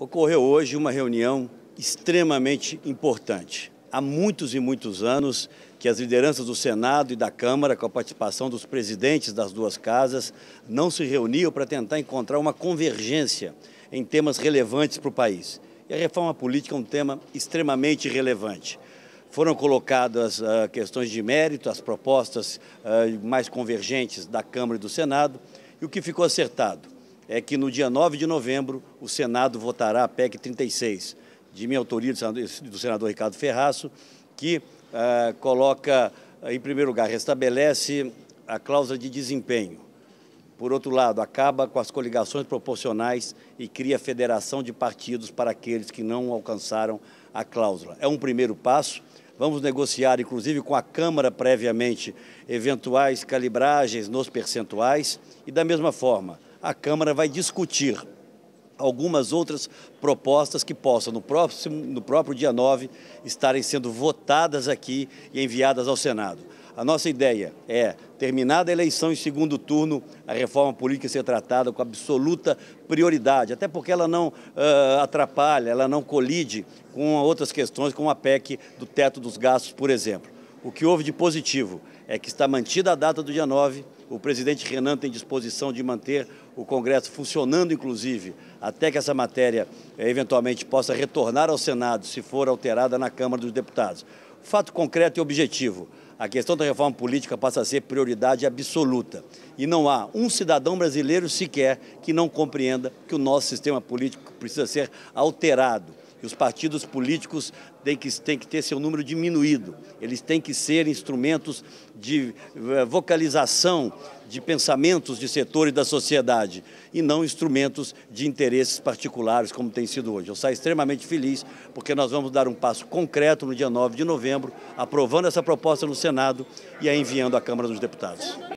Ocorreu hoje uma reunião extremamente importante. Há muitos e muitos anos que as lideranças do Senado e da Câmara, com a participação dos presidentes das duas casas, não se reuniam para tentar encontrar uma convergência em temas relevantes para o país. E a reforma política é um tema extremamente relevante. Foram colocadas uh, questões de mérito, as propostas uh, mais convergentes da Câmara e do Senado, e o que ficou acertado? é que no dia 9 de novembro o Senado votará a PEC 36, de minha autoria, do senador Ricardo Ferraço, que uh, coloca, eh, em primeiro lugar, restabelece a cláusula de desempenho. Por outro lado, acaba com as coligações proporcionais e cria federação de partidos para aqueles que não alcançaram a cláusula. É um primeiro passo. Vamos negociar, inclusive, com a Câmara previamente, eventuais calibragens nos percentuais e, da mesma forma, a Câmara vai discutir algumas outras propostas que possam, no, próximo, no próprio dia 9, estarem sendo votadas aqui e enviadas ao Senado. A nossa ideia é, terminada a eleição em segundo turno, a reforma política ser tratada com absoluta prioridade, até porque ela não uh, atrapalha, ela não colide com outras questões, como a PEC do teto dos gastos, por exemplo. O que houve de positivo é que está mantida a data do dia 9, o presidente Renan tem disposição de manter o Congresso funcionando, inclusive, até que essa matéria eh, eventualmente possa retornar ao Senado, se for alterada na Câmara dos Deputados. Fato concreto e objetivo. A questão da reforma política passa a ser prioridade absoluta. E não há um cidadão brasileiro sequer que não compreenda que o nosso sistema político precisa ser alterado que os partidos políticos têm que, têm que ter seu número diminuído. Eles têm que ser instrumentos de eh, vocalização de pensamentos de setores da sociedade e não instrumentos de interesses particulares, como tem sido hoje. Eu saio extremamente feliz porque nós vamos dar um passo concreto no dia 9 de novembro, aprovando essa proposta no Senado e a enviando à Câmara dos Deputados.